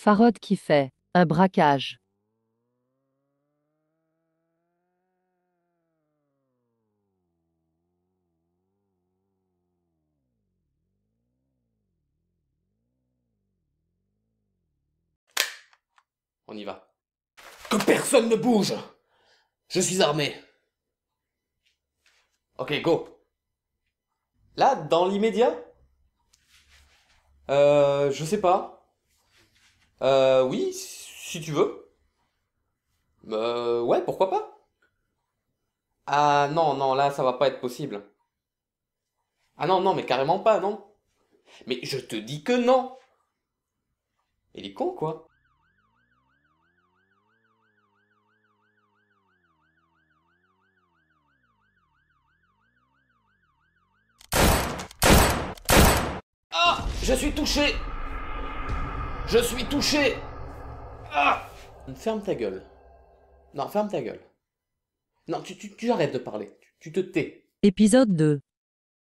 Farod qui fait un braquage. On y va. Que personne ne bouge Je suis armé. Ok, go. Là, dans l'immédiat Euh, je sais pas. Euh, oui, si tu veux. Euh, ouais, pourquoi pas? Ah non, non, là, ça va pas être possible. Ah non, non, mais carrément pas, non. Mais je te dis que non. Il est con, quoi. Ah, je suis touché je suis touché ah Ferme ta gueule. Non, ferme ta gueule. Non, tu, tu, tu arrêtes de parler. Tu, tu te tais. Épisode 2